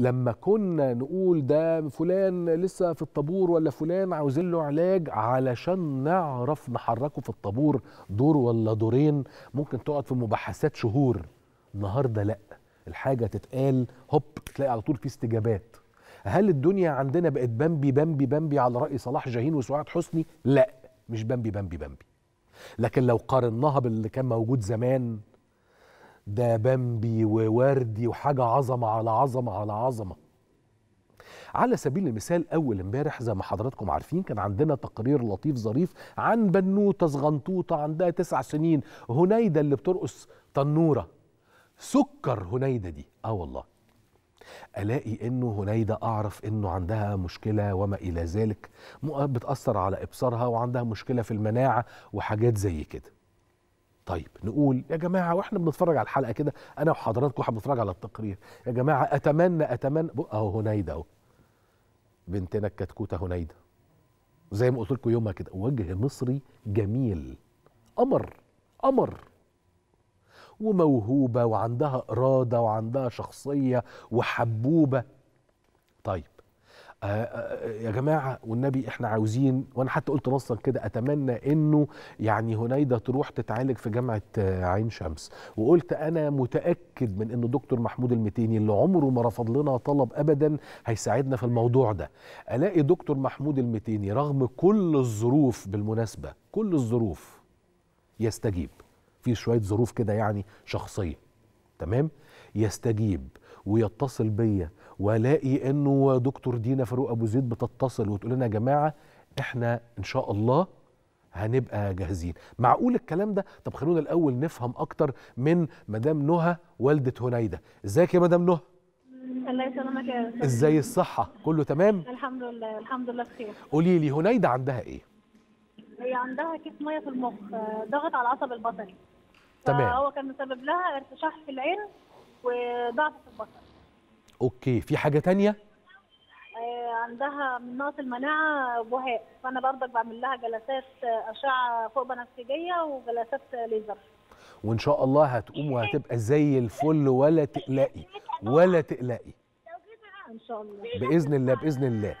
لما كنا نقول ده فلان لسه في الطابور ولا فلان عاوزين له علاج علشان نعرف نحركه في الطابور دور ولا دورين ممكن تقعد في مباحثات شهور النهارده لا الحاجه تتقال هوب تلاقي على طول في استجابات هل الدنيا عندنا بقت بامبي بامبي بامبي على راي صلاح جاهين وسعاد حسني لا مش بامبي بامبي بامبي لكن لو قارناها باللي كان موجود زمان ده بامبي ووردي وحاجة عظمة على عظمة على عظمة على سبيل المثال أول امبارح زي ما حضراتكم عارفين كان عندنا تقرير لطيف ظريف عن بنوتة صغنطوطة عندها تسع سنين هنيدة اللي بترقص تنورة سكر هنيدة دي آه والله الاقي انه هنيده اعرف انه عندها مشكله وما الى ذلك بتاثر على ابصارها وعندها مشكله في المناعه وحاجات زي كده طيب نقول يا جماعه واحنا بنتفرج على الحلقه كده انا وحضراتكم واحنا بنتفرج على التقرير يا جماعه اتمنى اتمنى اهو هنيده اهو بنتنا الكتكوته هنيده زي ما قلت لكم يومها كده وجه مصري جميل قمر قمر وموهوبه وعندها اراده وعندها شخصيه وحبوبه طيب آه، آه، آه، يا جماعه والنبي احنا عاوزين وانا حتى قلت نصا كده اتمنى انه يعني هنيده تروح تتعالج في جامعه عين شمس وقلت انا متاكد من انه دكتور محمود المتيني اللي عمره ما رفض لنا طلب ابدا هيساعدنا في الموضوع ده الاقي دكتور محمود المتيني رغم كل الظروف بالمناسبه كل الظروف يستجيب في شويه ظروف كده يعني شخصيه تمام يستجيب ويتصل بيا والاقي انه دكتور دينا فاروق ابو زيد بتتصل وتقول لنا يا جماعه احنا ان شاء الله هنبقى جاهزين معقول الكلام ده طب خلونا الاول نفهم اكتر من مدام نهى والده هنيده ازيك يا مدام نهى الله يسلمك يا ازاي الصحه كله تمام الحمد لله الحمد لله بخير قولي لي هنيده عندها ايه هي عندها كيس ميه في المخ آه، ضغط على العصب البصري تمام هو كان مسبب لها ارتشاح في العين وضعف في البصر اوكي في حاجه تانية آه، عندها من نقص المناعه بهاء فانا برضك بعمل لها جلسات اشعه فوق بنفسجيه وجلسات ليزر وان شاء الله هتقوم وهتبقى زي الفل ولا تقلقي ولا تقلقي ان شاء الله باذن الله باذن الله